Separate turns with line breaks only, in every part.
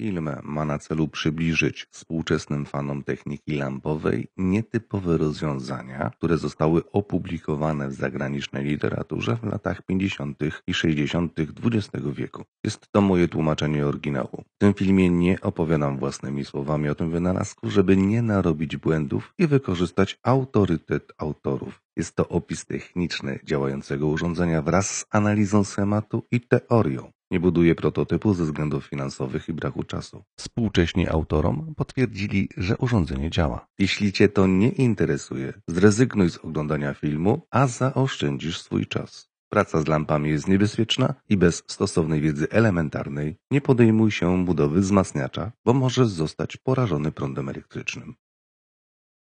Film ma na celu przybliżyć współczesnym fanom techniki lampowej nietypowe rozwiązania, które zostały opublikowane w zagranicznej literaturze w latach 50. i 60. XX wieku. Jest to moje tłumaczenie oryginału. W tym filmie nie opowiadam własnymi słowami o tym wynalazku, żeby nie narobić błędów i wykorzystać autorytet autorów. Jest to opis techniczny działającego urządzenia wraz z analizą schematu i teorią. Nie buduje prototypu ze względów finansowych i braku czasu. Współcześni autorom potwierdzili, że urządzenie działa. Jeśli Cię to nie interesuje, zrezygnuj z oglądania filmu, a zaoszczędzisz swój czas. Praca z lampami jest niebezpieczna i bez stosownej wiedzy elementarnej nie podejmuj się budowy wzmacniacza, bo możesz zostać porażony prądem elektrycznym.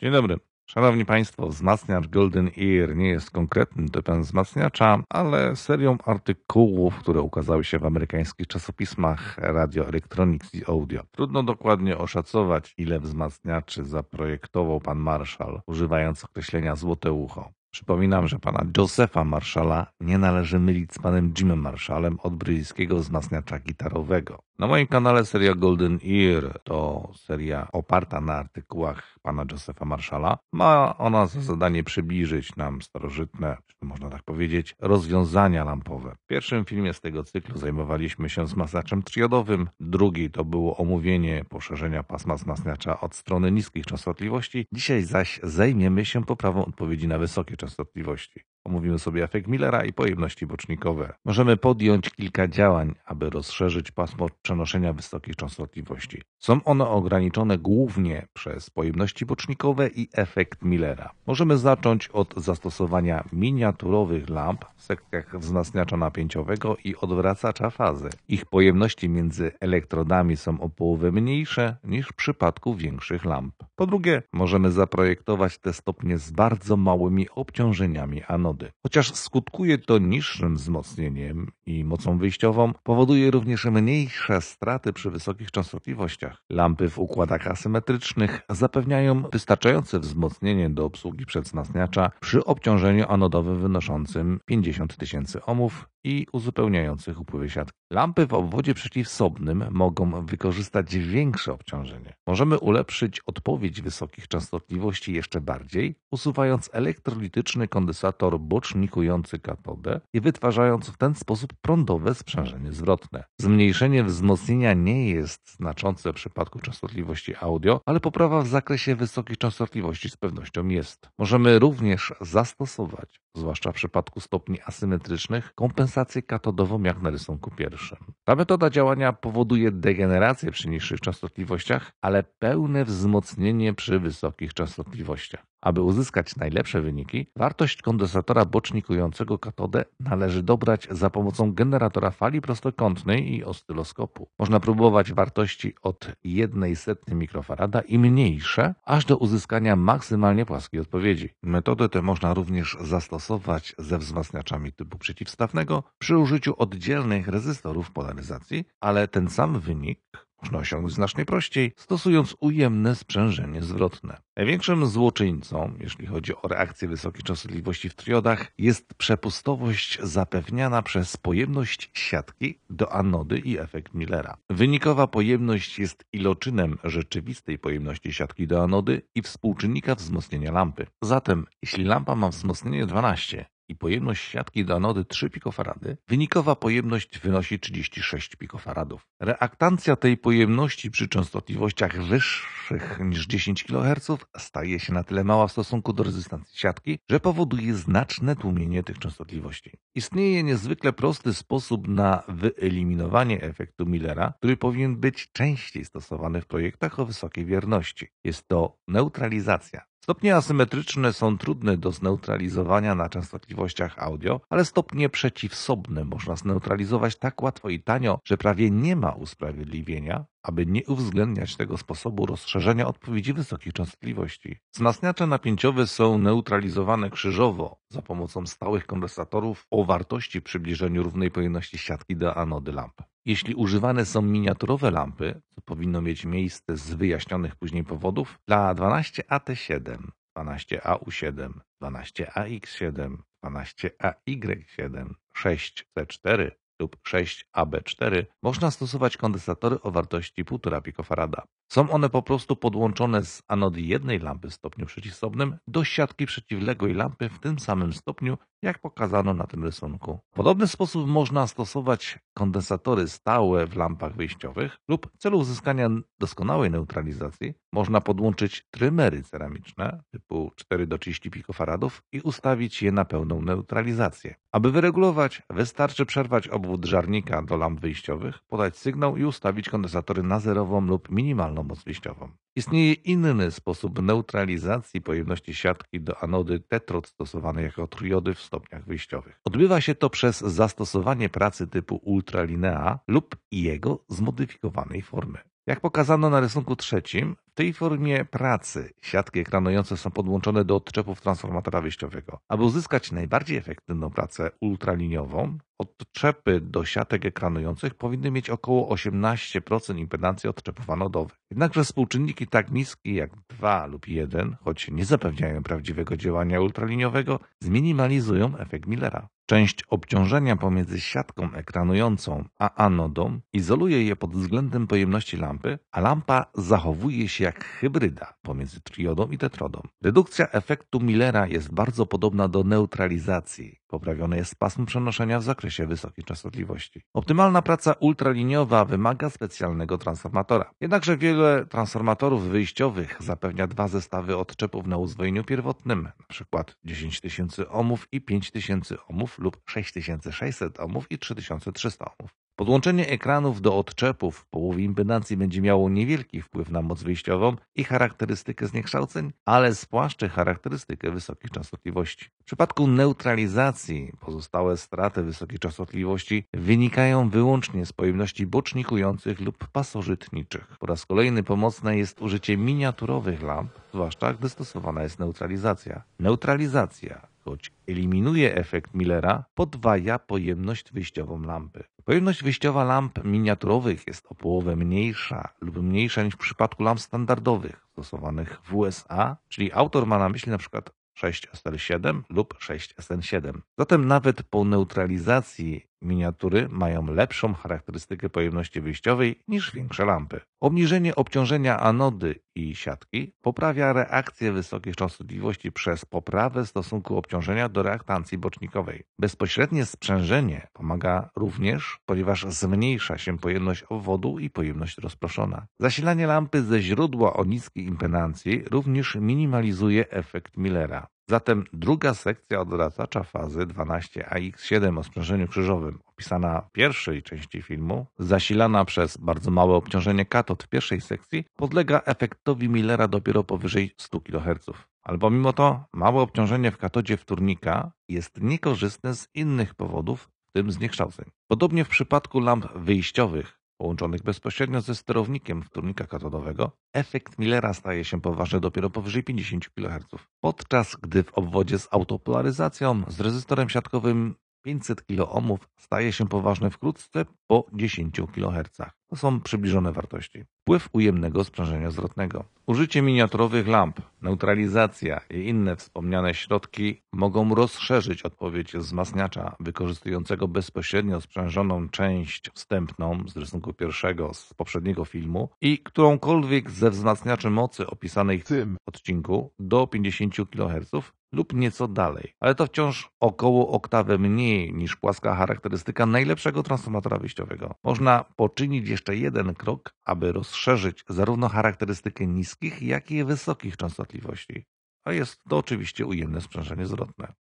Dzień dobry. Szanowni Państwo, wzmacniacz Golden Ear nie jest konkretnym typem wzmacniacza, ale serią artykułów, które ukazały się w amerykańskich czasopismach Radio Electronics i Audio. Trudno dokładnie oszacować, ile wzmacniaczy zaprojektował pan Marshall, używając określenia złote ucho. Przypominam, że pana Josefa Marszala nie należy mylić z panem Jimem Marszalem od brytyjskiego wzmacniacza gitarowego. Na moim kanale seria Golden Ear to seria oparta na artykułach pana Josefa Marszala. Ma ona za zadanie przybliżyć nam starożytne, można tak powiedzieć, rozwiązania lampowe. W pierwszym filmie z tego cyklu zajmowaliśmy się wzmacniaczem triodowym, drugi to było omówienie poszerzenia pasma wzmacniacza od strony niskich częstotliwości, dzisiaj zaś zajmiemy się poprawą odpowiedzi na wysokie częstotliwości Omówimy sobie efekt Millera i pojemności bocznikowe. Możemy podjąć kilka działań, aby rozszerzyć pasmo przenoszenia wysokich częstotliwości. Są one ograniczone głównie przez pojemności bocznikowe i efekt Millera. Możemy zacząć od zastosowania miniaturowych lamp w sekcjach wzmacniacza napięciowego i odwracacza fazy. Ich pojemności między elektrodami są o połowę mniejsze niż w przypadku większych lamp. Po drugie, możemy zaprojektować te stopnie z bardzo małymi obciążeniami anody. Chociaż skutkuje to niższym wzmocnieniem i mocą wyjściową, powoduje również mniejsze straty przy wysokich częstotliwościach. Lampy w układach asymetrycznych zapewniają wystarczające wzmocnienie do obsługi przedwzmacniacza przy obciążeniu anodowym wynoszącym 50 tysięcy ohmów i uzupełniających upływy siatki. Lampy w obwodzie przeciwsobnym mogą wykorzystać większe obciążenie. Możemy ulepszyć odpowiedź wysokich częstotliwości jeszcze bardziej, usuwając elektrolityczny kondensator bocznikujący katodę i wytwarzając w ten sposób prądowe sprzężenie zwrotne. Zmniejszenie wzmocnienia nie jest znaczące w przypadku częstotliwości audio, ale poprawa w zakresie wysokich częstotliwości z pewnością jest. Możemy również zastosować zwłaszcza w przypadku stopni asymetrycznych, kompensację katodową jak na rysunku pierwszym. Ta metoda działania powoduje degenerację przy niższych częstotliwościach, ale pełne wzmocnienie przy wysokich częstotliwościach. Aby uzyskać najlepsze wyniki, wartość kondensatora bocznikującego katodę należy dobrać za pomocą generatora fali prostokątnej i oscyloskopu. Można próbować wartości od 1,1 mikrofarada i mniejsze, aż do uzyskania maksymalnie płaskiej odpowiedzi. Metodę tę można również zastosować ze wzmacniaczami typu przeciwstawnego przy użyciu oddzielnych rezystorów polaryzacji, ale ten sam wynik można osiągnąć znacznie prościej, stosując ujemne sprzężenie zwrotne. Największym złoczyńcą, jeśli chodzi o reakcję wysokiej częstotliwości w triodach, jest przepustowość zapewniana przez pojemność siatki do anody i efekt Millera. Wynikowa pojemność jest iloczynem rzeczywistej pojemności siatki do anody i współczynnika wzmocnienia lampy. Zatem, jeśli lampa ma wzmocnienie 12, i pojemność siatki do anody 3 pikofarady, wynikowa pojemność wynosi 36 pikofaradów. Reaktancja tej pojemności przy częstotliwościach wyższych niż 10 kHz staje się na tyle mała w stosunku do rezystancji siatki, że powoduje znaczne tłumienie tych częstotliwości. Istnieje niezwykle prosty sposób na wyeliminowanie efektu Millera, który powinien być częściej stosowany w projektach o wysokiej wierności. Jest to neutralizacja Stopnie asymetryczne są trudne do zneutralizowania na częstotliwościach audio, ale stopnie przeciwsobne można zneutralizować tak łatwo i tanio, że prawie nie ma usprawiedliwienia, aby nie uwzględniać tego sposobu rozszerzenia odpowiedzi wysokich częstotliwości. Wzmacniacze napięciowe są neutralizowane krzyżowo za pomocą stałych kondensatorów o wartości przybliżeniu równej pojemności siatki do anody lampy. Jeśli używane są miniaturowe lampy, co powinno mieć miejsce z wyjaśnionych później powodów, dla 12AT7, 12AU7, 12AX7, 12AY7, 6C4 lub 6AB4 można stosować kondensatory o wartości 1,5 pikofarada. Są one po prostu podłączone z anody jednej lampy w stopniu przeciwstawnym do siatki przeciwległej lampy w tym samym stopniu, jak pokazano na tym rysunku. W podobny sposób można stosować kondensatory stałe w lampach wyjściowych lub w celu uzyskania doskonałej neutralizacji można podłączyć trymery ceramiczne typu 4 do 30 pikofaradów i ustawić je na pełną neutralizację. Aby wyregulować, wystarczy przerwać obwód żarnika do lamp wyjściowych, podać sygnał i ustawić kondensatory na zerową lub minimalną moc liściową. Istnieje inny sposób neutralizacji pojemności siatki do anody tetrod stosowanej jako triody w stopniach wyjściowych. Odbywa się to przez zastosowanie pracy typu ultralinea lub jego zmodyfikowanej formy. Jak pokazano na rysunku trzecim, w tej formie pracy siatki ekranujące są podłączone do odczepów transformatora wyjściowego. Aby uzyskać najbardziej efektywną pracę ultraliniową, odczepy do siatek ekranujących powinny mieć około 18% impedancji odczepów anodowych. Jednakże współczynniki tak niskie jak 2 lub 1, choć nie zapewniają prawdziwego działania ultraliniowego, zminimalizują efekt Millera. Część obciążenia pomiędzy siatką ekranującą a anodą izoluje je pod względem pojemności lampy, a lampa zachowuje się jak hybryda pomiędzy triodą i tetrodą. Redukcja efektu Millera jest bardzo podobna do neutralizacji. Poprawione jest pasm przenoszenia w zakresie wysokiej częstotliwości. Optymalna praca ultraliniowa wymaga specjalnego transformatora. Jednakże wiele transformatorów wyjściowych zapewnia dwa zestawy odczepów na uzwojeniu pierwotnym, np. 10 000 ohmów i 5000 ohmów lub 6600 ohmów i 3300 ohmów. Podłączenie ekranów do odczepów w połowie impedancji będzie miało niewielki wpływ na moc wyjściową i charakterystykę zniekształceń, ale spłaszczy charakterystykę wysokich częstotliwości. W przypadku neutralizacji pozostałe straty wysokiej częstotliwości wynikają wyłącznie z pojemności bocznikujących lub pasożytniczych. Po raz kolejny pomocne jest użycie miniaturowych lamp, zwłaszcza gdy stosowana jest neutralizacja. Neutralizacja choć eliminuje efekt Millera, podwaja pojemność wyjściową lampy. Pojemność wyjściowa lamp miniaturowych jest o połowę mniejsza lub mniejsza niż w przypadku lamp standardowych stosowanych w USA, czyli autor ma na myśli np. 6SL7 lub 6SN7. Zatem nawet po neutralizacji miniatury mają lepszą charakterystykę pojemności wyjściowej niż większe lampy. Obniżenie obciążenia anody i siatki poprawia reakcję wysokiej częstotliwości przez poprawę stosunku obciążenia do reaktancji bocznikowej. Bezpośrednie sprzężenie pomaga również, ponieważ zmniejsza się pojemność obwodu i pojemność rozproszona. Zasilanie lampy ze źródła o niskiej impedancji również minimalizuje efekt Millera. Zatem druga sekcja odwracacza fazy 12AX7 o sprzężeniu krzyżowym, opisana w pierwszej części filmu, zasilana przez bardzo małe obciążenie katod w pierwszej sekcji, podlega efektowi Millera dopiero powyżej 100 kHz. Albo mimo to małe obciążenie w katodzie wtórnika jest niekorzystne z innych powodów, w tym zniekształceń. Podobnie w przypadku lamp wyjściowych, połączonych bezpośrednio ze sterownikiem wtórnika katodowego, efekt Millera staje się poważny dopiero powyżej 50 kHz, podczas gdy w obwodzie z autopolaryzacją z rezystorem siatkowym 500 kOhmów staje się poważny wkrótce po 10 kHz. To są przybliżone wartości. Wpływ ujemnego sprzężenia zwrotnego. Użycie miniaturowych lamp, neutralizacja i inne wspomniane środki mogą rozszerzyć odpowiedź wzmacniacza wykorzystującego bezpośrednio sprzężoną część wstępną z rysunku pierwszego z poprzedniego filmu i którąkolwiek ze wzmacniaczy mocy opisanej w tym odcinku do 50 kHz lub nieco dalej, ale to wciąż około oktawy mniej niż płaska charakterystyka najlepszego transformatora wyjścia wartościowego. Można poczynić jeszcze jeden krok, aby rozszerzyć zarówno charakterystykę niskich, jak i wysokich częstotliwości, a jest to oczywiście ujemne sprzężenie zwrotne.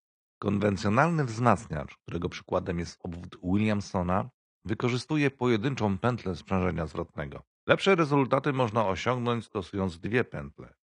Konwencjonalny wzmacniacz, którego przykładem jest obwód Williamsona, wykorzystuje pojedynczą pętlę sprzężenia zwrotnego. Lepsze rezultaty można osiągnąć stosując dwie pętle.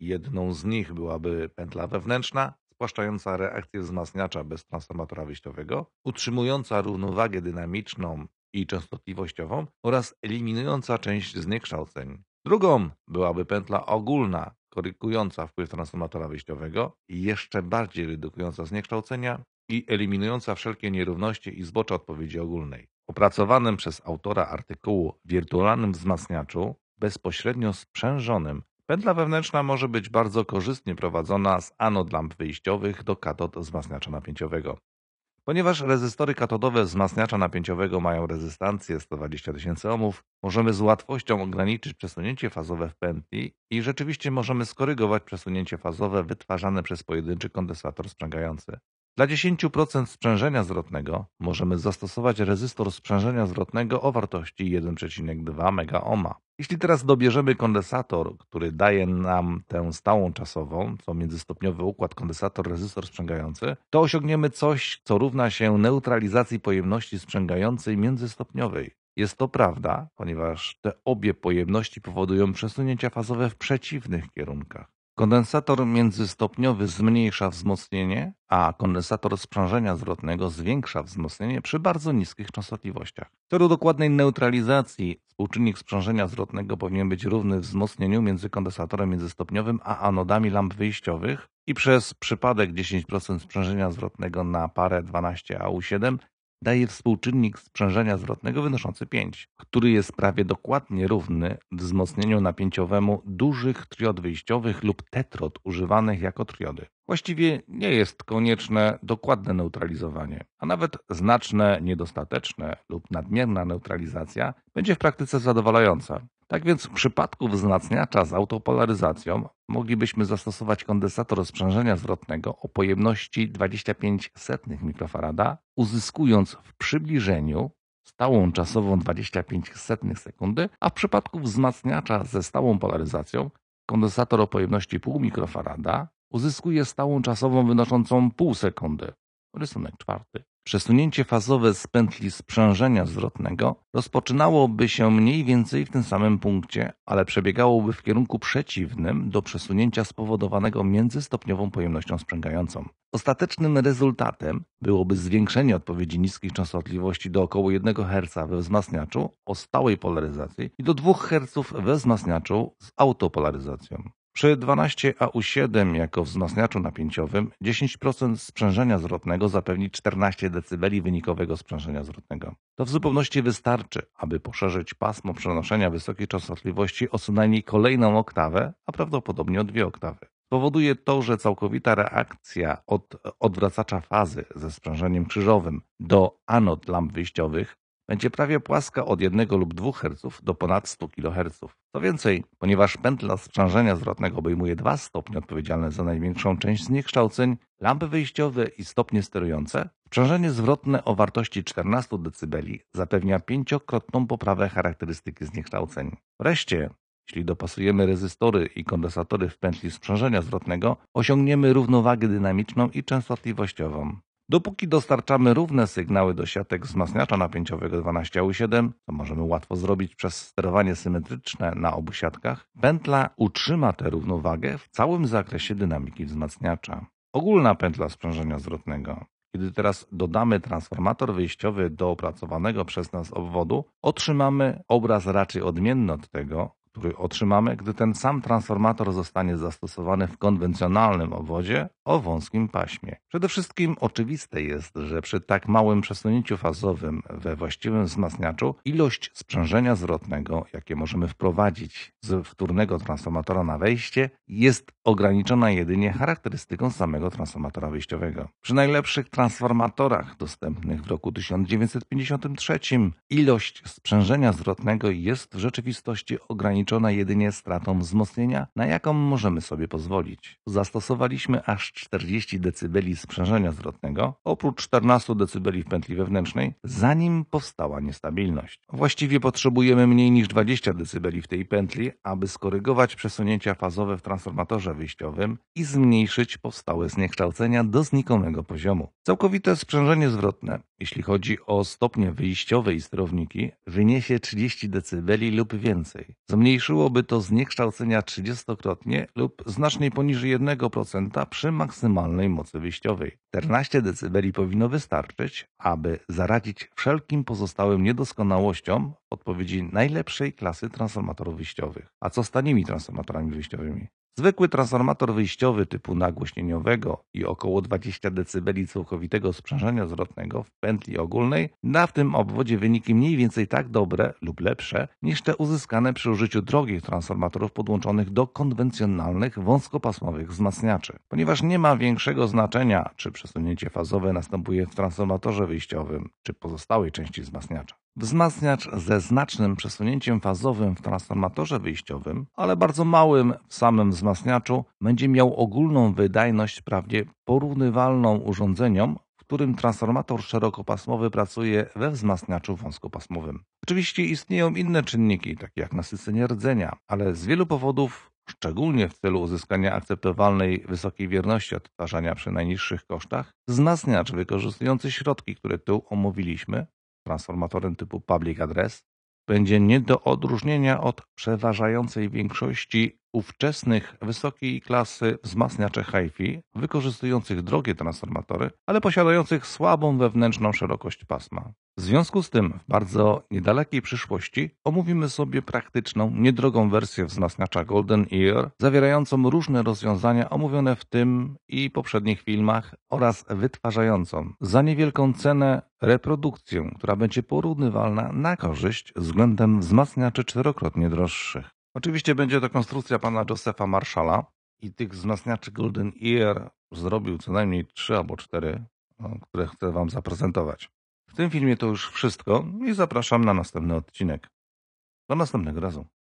Jedną z nich byłaby pętla wewnętrzna, spłaszczająca reakcję wzmacniacza bez transformatora wyjściowego, utrzymująca równowagę dynamiczną i częstotliwościową oraz eliminująca część zniekształceń. Drugą byłaby pętla ogólna, korygująca wpływ transformatora wyjściowego i jeszcze bardziej redukująca zniekształcenia i eliminująca wszelkie nierówności i zbocze odpowiedzi ogólnej. Opracowanym przez autora artykułu wirtualnym wzmacniaczu, bezpośrednio sprzężonym, pętla wewnętrzna może być bardzo korzystnie prowadzona z anod lamp wyjściowych do katod wzmacniacza napięciowego. Ponieważ rezystory katodowe wzmacniacza napięciowego mają rezystancję 120 000 ohmów, możemy z łatwością ograniczyć przesunięcie fazowe w pętli i rzeczywiście możemy skorygować przesunięcie fazowe wytwarzane przez pojedynczy kondensator sprzęgający. Dla 10% sprzężenia zwrotnego możemy zastosować rezystor sprzężenia zwrotnego o wartości 1,2 MΩ. Jeśli teraz dobierzemy kondensator, który daje nam tę stałą czasową, co międzystopniowy układ kondensator, rezystor sprzęgający, to osiągniemy coś, co równa się neutralizacji pojemności sprzęgającej międzystopniowej. Jest to prawda, ponieważ te obie pojemności powodują przesunięcia fazowe w przeciwnych kierunkach. Kondensator międzystopniowy zmniejsza wzmocnienie, a kondensator sprzężenia zwrotnego zwiększa wzmocnienie przy bardzo niskich częstotliwościach. W celu dokładnej neutralizacji współczynnik sprzężenia zwrotnego powinien być równy wzmocnieniu między kondensatorem międzystopniowym a anodami lamp wyjściowych i przez przypadek 10% sprzężenia zwrotnego na parę 12AU7 daje współczynnik sprzężenia zwrotnego wynoszący 5, który jest prawie dokładnie równy wzmocnieniu napięciowemu dużych triod wyjściowych lub tetrod używanych jako triody. Właściwie nie jest konieczne dokładne neutralizowanie, a nawet znaczne, niedostateczne lub nadmierna neutralizacja będzie w praktyce zadowalająca. Tak więc w przypadku wzmacniacza z autopolaryzacją moglibyśmy zastosować kondensator sprzężenia zwrotnego o pojemności 25 setnych mikrofarada, uzyskując w przybliżeniu stałą czasową 25 setnych sekundy, a w przypadku wzmacniacza ze stałą polaryzacją kondensator o pojemności pół mikrofarada uzyskuje stałą czasową wynoszącą pół sekundy. Rysunek czwarty. Przesunięcie fazowe z pętli sprzężenia zwrotnego rozpoczynałoby się mniej więcej w tym samym punkcie, ale przebiegałoby w kierunku przeciwnym do przesunięcia spowodowanego międzystopniową pojemnością sprzęgającą. Ostatecznym rezultatem byłoby zwiększenie odpowiedzi niskich częstotliwości do około 1 Hz we wzmacniaczu o stałej polaryzacji i do 2 Hz we wzmacniaczu z autopolaryzacją. Przy 12AU7 jako wzmacniaczu napięciowym 10% sprzężenia zwrotnego zapewni 14 dB wynikowego sprzężenia zwrotnego. To w zupełności wystarczy, aby poszerzyć pasmo przenoszenia wysokiej częstotliwości o co najmniej kolejną oktawę, a prawdopodobnie o dwie oktawy. Powoduje to, że całkowita reakcja od odwracacza fazy ze sprzężeniem krzyżowym do anod lamp wyjściowych będzie prawie płaska od 1 lub 2 Hz do ponad 100 kHz. Co więcej, ponieważ pętla sprzężenia zwrotnego obejmuje dwa stopnie odpowiedzialne za największą część zniekształceń, lampy wyjściowe i stopnie sterujące, sprzężenie zwrotne o wartości 14 dB zapewnia pięciokrotną poprawę charakterystyki zniekształceń. Wreszcie, jeśli dopasujemy rezystory i kondensatory w pętli sprzężenia zwrotnego, osiągniemy równowagę dynamiczną i częstotliwościową. Dopóki dostarczamy równe sygnały do siatek wzmacniacza napięciowego 12AU7, co możemy łatwo zrobić przez sterowanie symetryczne na obu siatkach, pętla utrzyma tę równowagę w całym zakresie dynamiki wzmacniacza. Ogólna pętla sprzężenia zwrotnego. Kiedy teraz dodamy transformator wyjściowy do opracowanego przez nas obwodu, otrzymamy obraz raczej odmienny od tego, który otrzymamy, gdy ten sam transformator zostanie zastosowany w konwencjonalnym obwodzie o wąskim paśmie. Przede wszystkim oczywiste jest, że przy tak małym przesunięciu fazowym we właściwym wzmacniaczu ilość sprzężenia zwrotnego, jakie możemy wprowadzić z wtórnego transformatora na wejście, jest ograniczona jedynie charakterystyką samego transformatora wyjściowego. Przy najlepszych transformatorach dostępnych w roku 1953 ilość sprzężenia zwrotnego jest w rzeczywistości ograniczona ograniczona jedynie stratą wzmocnienia, na jaką możemy sobie pozwolić. Zastosowaliśmy aż 40 dB sprzężenia zwrotnego, oprócz 14 dB w pętli wewnętrznej, zanim powstała niestabilność. Właściwie potrzebujemy mniej niż 20 dB w tej pętli, aby skorygować przesunięcia fazowe w transformatorze wyjściowym i zmniejszyć powstałe zniekształcenia do znikomego poziomu. Całkowite sprzężenie zwrotne, jeśli chodzi o stopnie wyjściowe i sterowniki, wyniesie 30 dB lub więcej. Zmniejszenie zmniejszyłoby to zniekształcenia trzydziestokrotnie lub znacznie poniżej 1% przy maksymalnej mocy wyjściowej. 14 dB powinno wystarczyć, aby zaradzić wszelkim pozostałym niedoskonałościom odpowiedzi najlepszej klasy transformatorów wyjściowych. A co z tanimi transformatorami wyjściowymi? Zwykły transformator wyjściowy typu nagłośnieniowego i około 20 dB całkowitego sprzężenia zwrotnego w pętli ogólnej da w tym obwodzie wyniki mniej więcej tak dobre lub lepsze niż te uzyskane przy użyciu drogich transformatorów podłączonych do konwencjonalnych wąskopasmowych wzmacniaczy. Ponieważ nie ma większego znaczenia, czy przesunięcie fazowe następuje w transformatorze wyjściowym, czy pozostałej części wzmacniacza. Wzmacniacz ze znacznym przesunięciem fazowym w transformatorze wyjściowym, ale bardzo małym w samym wzmacniaczu, będzie miał ogólną wydajność prawie porównywalną urządzeniom, w którym transformator szerokopasmowy pracuje we wzmacniaczu wąskopasmowym. Oczywiście istnieją inne czynniki, takie jak nasycenie rdzenia, ale z wielu powodów szczególnie w celu uzyskania akceptowalnej wysokiej wierności odtwarzania przy najniższych kosztach, wzmacniacz wykorzystujący środki, które tu omówiliśmy, transformatorem typu public address będzie nie do odróżnienia od przeważającej większości ówczesnych wysokiej klasy wzmacniaczy HiFi, wykorzystujących drogie transformatory, ale posiadających słabą wewnętrzną szerokość pasma. W związku z tym w bardzo niedalekiej przyszłości omówimy sobie praktyczną, niedrogą wersję wzmacniacza Golden Ear, zawierającą różne rozwiązania omówione w tym i poprzednich filmach oraz wytwarzającą za niewielką cenę reprodukcję, która będzie porównywalna na korzyść względem wzmacniaczy czterokrotnie droższych. Oczywiście będzie to konstrukcja pana Josepha Marshalla i tych wzmacniaczy Golden Ear zrobił co najmniej trzy albo cztery, no, które chcę wam zaprezentować. W tym filmie to już wszystko i zapraszam na następny odcinek. Do następnego razu.